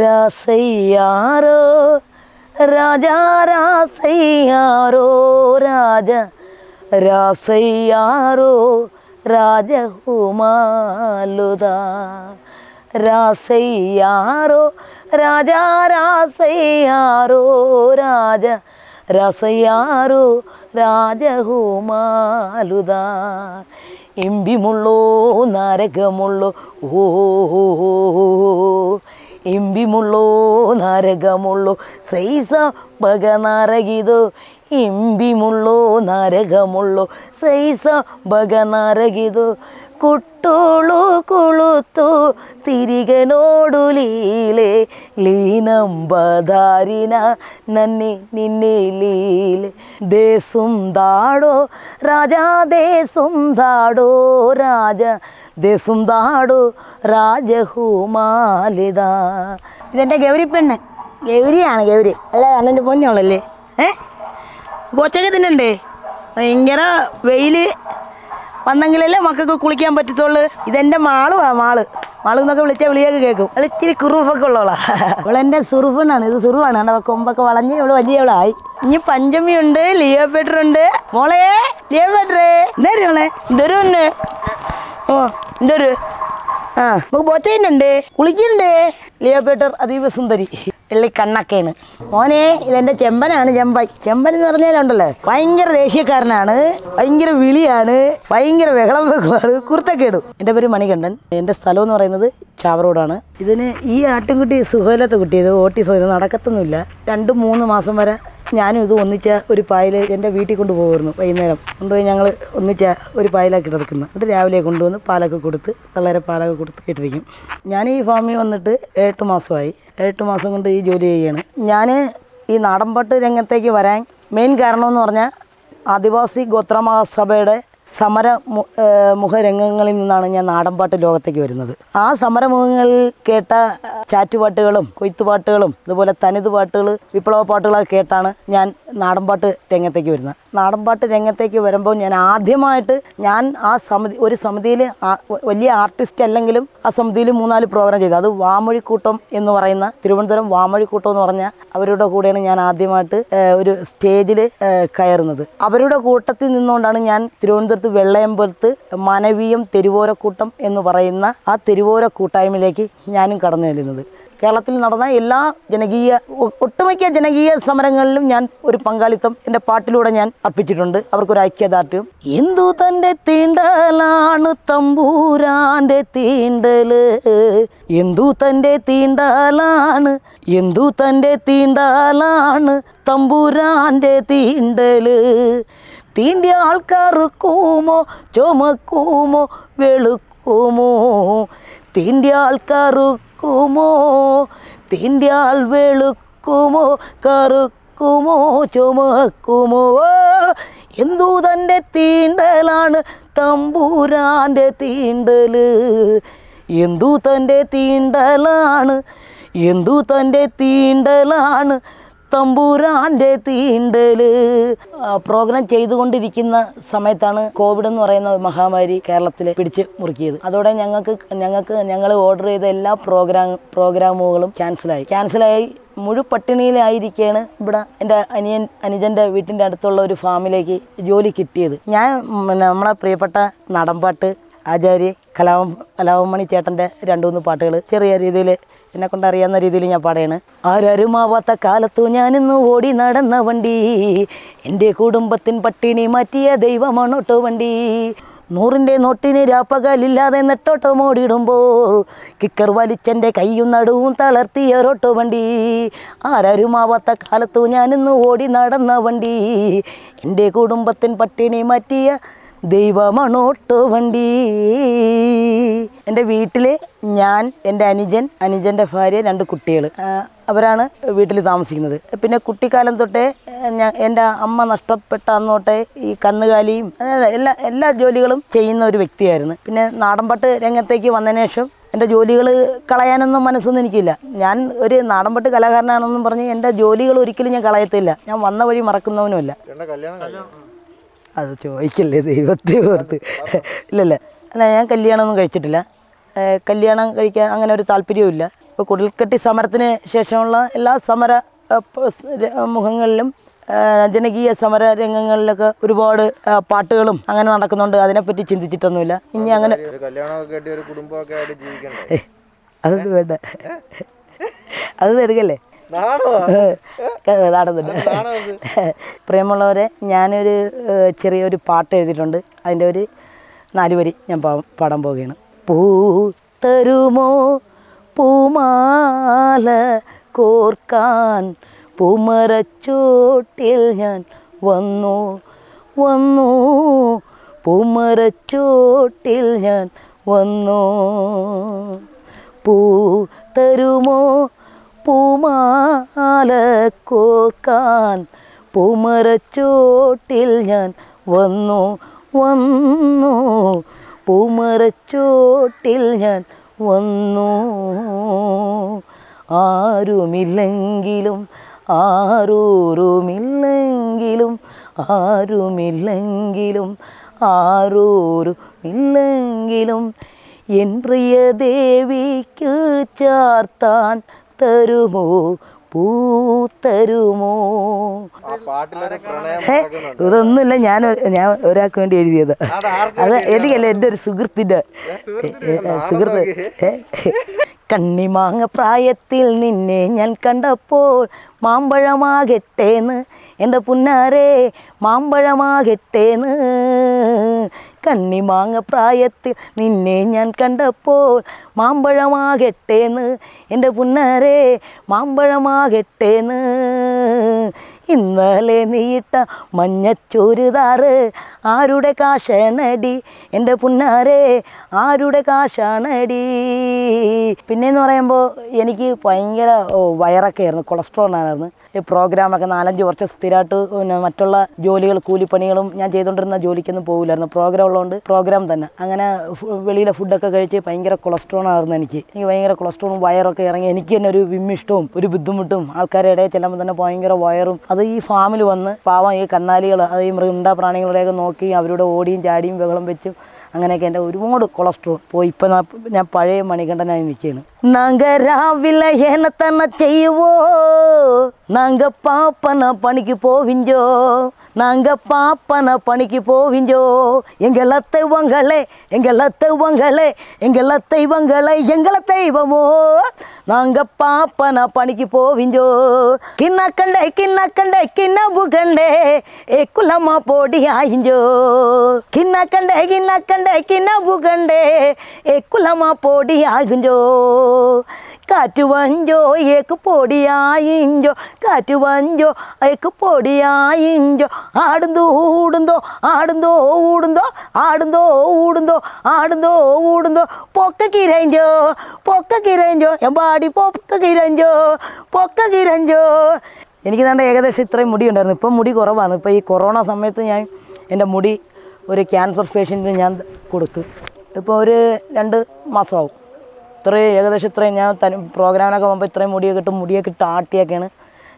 രാസയ്യാറോ രാജാ രാസയ്യാറോ രാജ രാസയ്യാറോ രാജഹുമാലുത രാസയ്യാറോ രാജാ രാസയ്യാറോ രാജ രാസയ്യാറോ രാജഹുമാലുത ഇമ്പിമുള്ളോ നരകമുള്ളോ ഓ ഇമ്പിമുള്ളോ നരകമുള്ളോ സൈസ പക നരകിതോ ഇമ്പിമുള്ളോ നരകമുള്ളോ സൈസ പക നരകിതോ കുട്ടോളു കൊളുത്തോ തിരികെ നോടു ലീനം ലീനಂಬಧಾರಿನ ನನ್ನೆ നിന്നെ ലീലെ ದೇಸುಂ ದಾಡೋ രാജാ ದೇಸುಂ ದಾಡೋ രാജ ദേശുന്താടു രാജഹുമാലിത ഇതെൻ്റെ ഗൗരി പെണ്ണ് ഗൗരിയാണ് ഗൗരി അല്ല അല്ലെൻ്റെ പൊന്നോളല്ലേ ഏ ഒറ്റയ്ക്ക് തിന്നണ്ടേ ഭയങ്കര വെയില് വന്നെങ്കിലല്ലേ മക്കൾക്ക് കുളിക്കാൻ പറ്റത്തുള്ളൂ ഇതെൻ്റെ മാളുവാ മാള് മാളു എന്നൊക്കെ വിളിച്ചാൽ വിളിയൊക്കെ കേൾക്കും അവൾ ഇത്തിരി കുറുവൊക്കെ ഉള്ളോളാ ഇവളെൻ്റെ സുറുഫെന്നാണ് ഇത് സുറുവാണ് അവിടെ കൊമ്പൊക്കെ വളഞ്ഞ് ഇവള് വലിയവളായി ഇനി പഞ്ചമിയുണ്ട് ലിയോ പേറ്ററുണ്ട് മോളേ ലിയോ പേറ്ററേ എന്തായിരുന്നു മോളെ ഇതൊരു ഓ എൻ്റെ ഒരു ആ നമുക്ക് ബോറ്റയുണ്ട് കുളിക്കുന്നുണ്ട് ലിയോപേട്ടർ അതീവ സുന്ദരി വെള്ളി കണ്ണൊക്കെയാണ് മോനെ ഇതെന്റെ ചെമ്പനാണ് ചെമ്പൻ ചെമ്പൻ എന്ന് പറഞ്ഞാലുണ്ടല്ലോ ഭയങ്കര ദേശീയക്കാരനാണ് ഭയങ്കര വിളിയാണ് ഭയങ്കര ബഹളം വെക്കുവാണ് കുർത്തക്കേടും എൻ്റെ പേര് മണികണ്ഠൻ എന്റെ സ്ഥലം എന്ന് പറയുന്നത് ചാവറോഡാണ് ഇതിന് ഈ ആട്ടിൻകുട്ടി സുഖമില്ലാത്ത കുട്ടി ഇത് ഓട്ടിസം ഇത് നടക്കത്തൊന്നുമില്ല രണ്ട് മൂന്ന് മാസം വരെ ഞാനും ഇത് ഒന്നിച്ച ഒരു പായൽ എൻ്റെ വീട്ടിൽ കൊണ്ടുപോകുമായിരുന്നു വൈകുന്നേരം കൊണ്ടുപോയി ഞങ്ങൾ ഒന്നിച്ച ഒരു പായലാക്കി കിടക്കുന്നത് എന്നിട്ട് രാവിലെ കൊണ്ടുവന്ന് പാലൊക്കെ കൊടുത്ത് പിള്ളേരെ പാലൊക്കെ കൊടുത്ത് ഇട്ടിരിക്കും ഞാൻ ഈ ഫാമിൽ വന്നിട്ട് എട്ട് മാസമായി എട്ട് മാസം കൊണ്ട് ഈ ജോലി ചെയ്യുകയാണ് ഞാൻ ഈ നാടൻപാട്ട് രംഗത്തേക്ക് വരാൻ മെയിൻ കാരണമെന്ന് പറഞ്ഞാൽ ആദിവാസി ഗോത്രമഹാസഭയുടെ സമര മുഖരംഗങ്ങളിൽ നിന്നാണ് ഞാൻ നാടൻപാട്ട് ലോകത്തേക്ക് വരുന്നത് ആ സമരമുഖങ്ങളിൽ കേട്ട ചാറ്റുപാട്ടുകളും കൊയ്ത്തുപാട്ടുകളും അതുപോലെ തനിത് പാട്ടുകൾ വിപ്ലവ പാട്ടുകളൊക്കെ കേട്ടാണ് ഞാൻ നാടൻപാട്ട് രംഗത്തേക്ക് വരുന്നത് നാടൻപാട്ട് രംഗത്തേക്ക് വരുമ്പോൾ ഞാൻ ആദ്യമായിട്ട് ഞാൻ ആ സമിതി ഒരു സമിതിയിൽ വലിയ ആർട്ടിസ്റ്റ് അല്ലെങ്കിലും ആ സമിതിയിൽ മൂന്നാല് പ്രോഗ്രാം ചെയ്തു അത് വാമൊഴിക്കൂട്ടം എന്ന് പറയുന്ന തിരുവനന്തപുരം വാമൊഴിക്കൂട്ടം എന്ന് പറഞ്ഞ അവരുടെ കൂടെയാണ് ഞാൻ ആദ്യമായിട്ട് ഒരു സ്റ്റേജിൽ കയറുന്നത് അവരുടെ കൂട്ടത്തിൽ നിന്നുകൊണ്ടാണ് ഞാൻ തിരുവനന്തപുരത്ത് വെള്ളയമ്പലത്ത് മനവീയം തെരുവോരക്കൂട്ടം എന്ന് പറയുന്ന ആ തെരുവോര കൂട്ടായ്മയിലേക്ക് ഞാനും കടന്നു ചെല്ലുന്നത് കേരളത്തിൽ നടന്ന എല്ലാ ജനകീയ ഒട്ടുമിക്ക ജനകീയ സമരങ്ങളിലും ഞാൻ ഒരു പങ്കാളിത്തം എൻ്റെ പാട്ടിലൂടെ ഞാൻ അർപ്പിച്ചിട്ടുണ്ട് അവർക്കൊരു ഐക്യദാർഢ്യം എന്തു തൻ്റെ തീണ്ടലാണ് തമ്പൂരാൻ്റെ തീണ്ടല് എന്തു തൻ്റെ തീണ്ടാലാണ് എന്തു തൻ്റെ തീണ്ടാലാണ് തമ്പൂരാന്റെ തീണ്ടല് തീണ്ടിയ കൂമോ ചുമക്കൂമോ വെളുക്കുമോ തീണ്ടിയ ആൾക്കാർ വെളുക്കുമോ തിന്റാൽ വെളുക്കുമോ കറുക്കുമോ ചുമക്കുമോ എന്തു തൻ്റെ തീണ്ടലാണ് തമ്പൂരാൻ്റെ തീണ്ടൽ എന്തു തൻ്റെ തീണ്ടലാണ് എന്തു തൻ്റെ തീണ്ടലാണ് തമ്പൂരാന്റെ തീണ്ടല് പ്രോഗ്രാം ചെയ്തുകൊണ്ടിരിക്കുന്ന സമയത്താണ് കോവിഡ് എന്ന് പറയുന്ന മഹാമാരി കേരളത്തിൽ പിടിച്ച് മുറുക്കിയത് അതോടെ ഞങ്ങൾക്ക് ഞങ്ങൾക്ക് ഞങ്ങൾ ഓർഡർ ചെയ്ത എല്ലാ പ്രോഗ്രാം പ്രോഗ്രാമുകളും ക്യാൻസലായി ക്യാൻസലായി മുഴു പട്ടിണിയിലായിരിക്കാണ് ഇവിടെ എൻ്റെ അനിയൻ അനുജൻ്റെ വീട്ടിൻ്റെ അടുത്തുള്ള ഒരു ഫാമിലേക്ക് ജോലി കിട്ടിയത് ഞാൻ നമ്മളെ പ്രിയപ്പെട്ട നടൻപാട്ട് ആചാര്യ കലാവം കലാവമണി ചേട്ടൻ്റെ രണ്ടു മൂന്ന് പാട്ടുകൾ ചെറിയ രീതിയിൽ എന്നെ അറിയാവുന്ന രീതിയിൽ ഞാൻ പാടയാണ് ആരരുമാവാത്ത കാലത്തു ഞാനിന്ന് ഓടി നടന്ന വണ്ടി എൻ്റെ കുടുംബത്തിൻ പട്ടിണി മാറ്റിയ ദൈവമാണ് ഓട്ടോ വണ്ടി നൂറിൻ്റെ നോട്ടിന് രാപ്പകലില്ലാതെ നെട്ടോട്ടോ മോടിയിടുമ്പോൾ കിക്കർ വലിച്ചെൻ്റെ കൈയും നടുവും തളർത്തിയ ഒരോട്ടോ വണ്ടി ആരരുമാവാത്ത കാലത്തു ഞാനിന്ന് ഓടി നടന്ന വണ്ടി എൻ്റെ കുടുംബത്തിൻ പട്ടിണി മാറ്റിയ ദൈവമാണോട്ടോ വണ്ടി എൻ്റെ വീട്ടിൽ ഞാൻ എൻ്റെ അനുജൻ അനുജൻ്റെ ഭാര്യ രണ്ട് കുട്ടികൾ അവരാണ് വീട്ടിൽ താമസിക്കുന്നത് പിന്നെ കുട്ടിക്കാലം തൊട്ടേ ഞാൻ എൻ്റെ അമ്മ നഷ്ടപ്പെട്ട അന്നോട്ടെ ഈ കന്നുകാലിയും എല്ലാ എല്ലാ ജോലികളും ചെയ്യുന്ന ഒരു വ്യക്തിയായിരുന്നു പിന്നെ നാടൻപാട്ട് രംഗത്തേക്ക് വന്നതിന് ശേഷം എൻ്റെ ജോലികൾ കളയാനൊന്നും മനസ്സൊന്നും എനിക്കില്ല ഞാൻ ഒരു നാടൻപാട്ട് കലാകാരനാണെന്നും പറഞ്ഞ് എൻ്റെ ജോലികൾ ഒരിക്കലും ഞാൻ കളയത്തില്ല ഞാൻ വന്ന വഴി മറക്കുന്നവനുമല്ല അത് ചോദിക്കല്ലേ ദൈവത്തെ ഓർത്ത് ഇല്ലല്ല അല്ല ഞാൻ കല്യാണമൊന്നും കഴിച്ചിട്ടില്ല കല്യാണം കഴിക്കാൻ അങ്ങനെ ഒരു താല്പര്യവും ഇല്ല ഇപ്പോൾ കുടൽക്കെട്ടി സമരത്തിന് ശേഷമുള്ള എല്ലാ സമര മുഖങ്ങളിലും ജനകീയ സമര രംഗങ്ങളിലൊക്കെ ഒരുപാട് പാട്ടുകളും അങ്ങനെ നടക്കുന്നുണ്ട് അതിനെപ്പറ്റി ചിന്തിച്ചിട്ടൊന്നുമില്ല ഇനി അങ്ങനെ അതൊന്നും വേണ്ട അത് എടുക്കല്ലേ നടന്നുണ്ട് പ്രിയമുള്ളവരെ ഞാനൊരു ചെറിയൊരു പാട്ട് എഴുതിയിട്ടുണ്ട് അതിൻ്റെ ഒരു നാല് വരി ഞാൻ പാടാൻ പോവുകയാണ് പൂ തരുമോ പൂമാല കോർക്കാൻ പൂമരച്ചോട്ടിൽ ഞാൻ വന്നു വന്നു പൂമരച്ചോട്ടിൽ ഞാൻ വന്നു പൂ തരുമോ പൂമാലക്കോക്കാൻ പൂമരച്ചോട്ടിൽ ഞാൻ വന്നു വന്നു പൂമരച്ചോട്ടിൽ ഞാൻ വന്നു ആരുമില്ലെങ്കിലും ആരോരുമില്ലെങ്കിലും ആരുമില്ലെങ്കിലും ആരോരുമില്ലെങ്കിലും എൻ പ്രിയ ദേവിക്ക് ചാർത്താൻ തരുമോ പൂത്തരുമോ ഇതൊന്നുമില്ല ഞാൻ ഞാൻ ഒരാൾക്ക് വേണ്ടി എഴുതിയത് അത് എനിക്കല്ല എൻ്റെ ഒരു സുഹൃത്തിൻ്റെ സുഹൃത്ത് കണ്ണിമാങ്ങ പ്രായത്തിൽ നിന്നെ ഞാൻ കണ്ടപ്പോൾ മാമ്പഴമാകട്ടേന്ന് എൻ്റെ പുന്നാരെ മാമ്പഴമാകട്ടേന്ന് കണ്ണിമാങ്ങ പ്രായത്തിൽ നിന്നെ ഞാൻ കണ്ടപ്പോൾ മാമ്പഴമാകട്ടേന്ന് എൻ്റെ പുന്നാരെ മാമ്പഴമാകട്ടേന്ന് ഇന്നലെ നീട്ട മഞ്ഞച്ചോരുതാറ് ആരുടെ കാശാണടി എൻ്റെ പുന്നാരെ ആരുടെ കാശാണടി പിന്നെയെന്ന് പറയുമ്പോൾ എനിക്ക് ഭയങ്കര വയറൊക്കെ ആയിരുന്നു ആയിരുന്നു ഈ പ്രോഗ്രാമൊക്കെ നാലഞ്ച് വർഷം സ്ഥിരമായിട്ട് മറ്റുള്ള ജോലികൾ കൂലിപ്പണികളും ഞാൻ ചെയ്തുകൊണ്ടിരുന്ന ജോലിക്കൊന്നും പോകില്ലായിരുന്നു പ്രോഗ്രാം ഉള്ളതുകൊണ്ട് പ്രോഗ്രാം തന്നെ അങ്ങനെ വെളിയിലെ ഫുഡൊക്കെ കഴിച്ച് ഭയങ്കര കൊളസ്ട്രോൾ ആയിരുന്നു എനിക്ക് എനിക്ക് ഭയങ്കര കൊളസ്ട്രോളും വയറൊക്കെ ഇറങ്ങി എനിക്ക് തന്നെ ഒരു വിമ്മിഷ്ടവും ഒരു ബുദ്ധിമുട്ടും ആൾക്കാരുടെ ഇടയിൽ ചെല്ലുമ്പോൾ തന്നെ ഭയങ്കര വയറും അത് ഈ ഫാമിൽ വന്ന് പാവം ഈ കന്നാലികൾ അത് ഈ മൃഗണ്ട പ്രാണികളുടെയൊക്കെ നോക്കി അവരുടെ ഓടിയും ചാടിയും ബഹളം വെച്ചും അങ്ങനെയൊക്കെ എൻ്റെ ഒരുപാട് കൊളസ്ട്രോൾ പോയി ഇപ്പം ഞാൻ പഴയ മണികണ്ഠനായി നിൽക്കുകയാണ് നഗരാവില തന്നെ ചെയ്യുവോ நாங்க பாப்பன பணிக்கு போவிஞ்சோ நாங்க பாப்பன பணிக்கு போவிஞ்சோ எங்கள் தெய்வங்களே எங்கள் தெய்வங்களே எங்கள் தெய்வங்களே எங்களை தெய்வமோ நாங்க பாப்பன பணிக்கு போவிஞ்சோ கிண்ணா கண்டே கிண்ணா கண்டே கிண்ணபு புகண்டே ஏ குலமா போடி ஆயிஞ்சோ கிண்ணா கண்டே கிண்ணா கண்டே கிண்ணபு புகண்டே ஏ குலமா போடி ஆகுஞ்சோ കാറ്റ് വഞ്ചോ ഏക്ക് പൊടിയായിഞ്ചോ കാറ്റ് വഞ്ചോ ഏക്ക് പൊടിയായിഞ്ചോ ആടുന്തോ ഊടുന്തോ ആടുന്തോ ഊടുന്തോ ആടുന്തോ ഊടുന്തോ ആടുന്തോ ഊടുന്തോ പൊക്ക കിരഞ്ചോ പൊക്ക കിരഞ്ചോ എമ്പാടി പൊക്ക കിരഞ്ചോ പൊക്ക കിരഞ്ചോ എനിക്ക് നല്ല ഏകദേശം ഇത്രയും മുടി ഉണ്ടായിരുന്നു ഇപ്പം മുടി കുറവാണ് ഇപ്പോൾ ഈ കൊറോണ സമയത്ത് ഞാൻ എൻ്റെ മുടി ഒരു ക്യാൻസർ പേഷ്യൻറ്റിന് ഞാൻ കൊടുത്തു ഇപ്പോൾ ഒരു രണ്ട് മാസമാവും ഇത്രയും ഏകദേശം ഇത്രയും ഞാൻ തനി പ്രോഗ്രാമിനൊക്കെ പോകുമ്പോൾ ഇത്രയും മുടിയൊക്കെ കിട്ടും മുടിയൊക്കെ ഇട്ട് ആട്ടിയൊക്കെയാണ്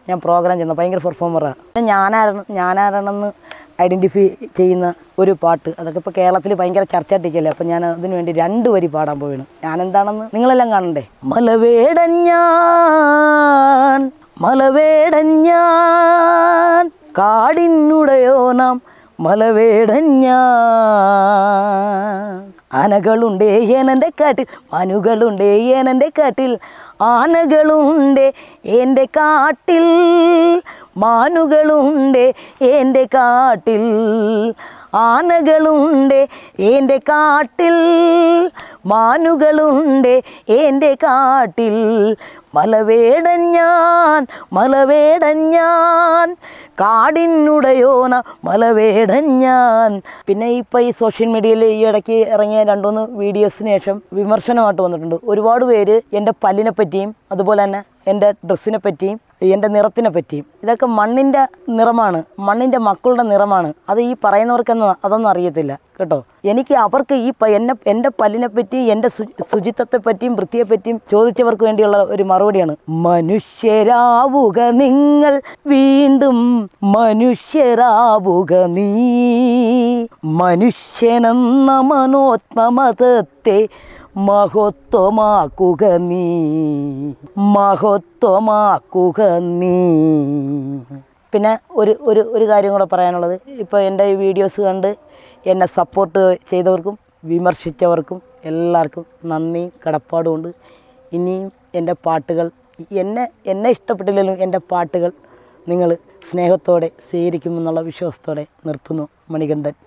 ഞാൻ പ്രോഗ്രാം ചെയ്യുന്നത് ഭയങ്കര പെർഫോമറാണ് ഞാനാരണം ഞാനാരണമെന്ന് ഐഡൻറ്റിഫൈ ചെയ്യുന്ന ഒരു പാട്ട് അതൊക്കെ ഇപ്പോൾ കേരളത്തിൽ ഭയങ്കര ചർച്ചയായിട്ടിരിക്കല്ലേ അപ്പോൾ ഞാൻ അതിനു വേണ്ടി രണ്ട് വരി പാടാൻ ഞാൻ ഞാനെന്താണെന്ന് നിങ്ങളെല്ലാം കാണണ്ടേ മലവേടഞ്ഞാൻ മലവേടഞ്ഞാൻ കാടിനുടയോ നാം മലവേടഞ്ഞാ ആനകളുണ്ട് ഏനൻ്റെ കാട്ടിൽ മാനുകളുണ്ട് ഏനൻ്റെ കാട്ടിൽ ആനകളുണ്ട് എൻ്റെ കാട്ടിൽ മാനുകളുണ്ട് എൻ്റെ കാട്ടിൽ ആനകളുണ്ട് എൻ്റെ കാട്ടിൽ മാനുകളുണ്ട് എൻ്റെ കാട്ടിൽ മലവേടൻ ഞാൻ മലവേടൻ ഞാൻ കാടിനുടയോന മലവേടൻ ഞാൻ പിന്നെ ഇപ്പം ഈ സോഷ്യൽ മീഡിയയിൽ ഈ ഇടയ്ക്ക് ഇറങ്ങിയ രണ്ടുമൂന്ന് വീഡിയോസിന് ശേഷം വിമർശനമായിട്ട് വന്നിട്ടുണ്ട് ഒരുപാട് പേര് എൻ്റെ പല്ലിനെ പറ്റിയും അതുപോലെ തന്നെ എൻ്റെ ഡ്രസ്സിനെ പറ്റിയും എൻ്റെ നിറത്തിനെ പറ്റിയും ഇതൊക്കെ മണ്ണിൻ്റെ നിറമാണ് മണ്ണിൻ്റെ മക്കളുടെ നിറമാണ് അത് ഈ പറയുന്നവർക്കെന്ന് അതൊന്നും അറിയത്തില്ല കേട്ടോ എനിക്ക് അവർക്ക് ഈ എന്നെ എൻ്റെ പല്ലിനെ പറ്റിയും എൻ്റെ ശുചിത്വത്തെ പറ്റിയും വൃത്തിയെ പറ്റിയും ചോദിച്ചവർക്ക് വേണ്ടിയുള്ള ഒരു മറുപടിയാണ് മനുഷ്യരാവുക നിങ്ങൾ വീണ്ടും മനുഷ്യരാവുക നീ മനുഷ്യനെന്ന മനോത്മമതത്തെ മഹത്വമാക്കുക നീ മഹത്വമാക്കുക നീ പിന്നെ ഒരു ഒരു ഒരു കാര്യം കൂടെ പറയാനുള്ളത് ഇപ്പോൾ എൻ്റെ ഈ വീഡിയോസ് കണ്ട് എന്നെ സപ്പോർട്ട് ചെയ്തവർക്കും വിമർശിച്ചവർക്കും എല്ലാവർക്കും നന്ദിയും കടപ്പാടുമുണ്ട് ഇനിയും എൻ്റെ പാട്ടുകൾ എന്നെ എന്നെ ഇഷ്ടപ്പെട്ടില്ലെങ്കിലും എൻ്റെ പാട്ടുകൾ നിങ്ങൾ സ്നേഹത്തോടെ സ്വീകരിക്കുമെന്നുള്ള വിശ്വാസത്തോടെ നിർത്തുന്നു മണികണ്ഠൻ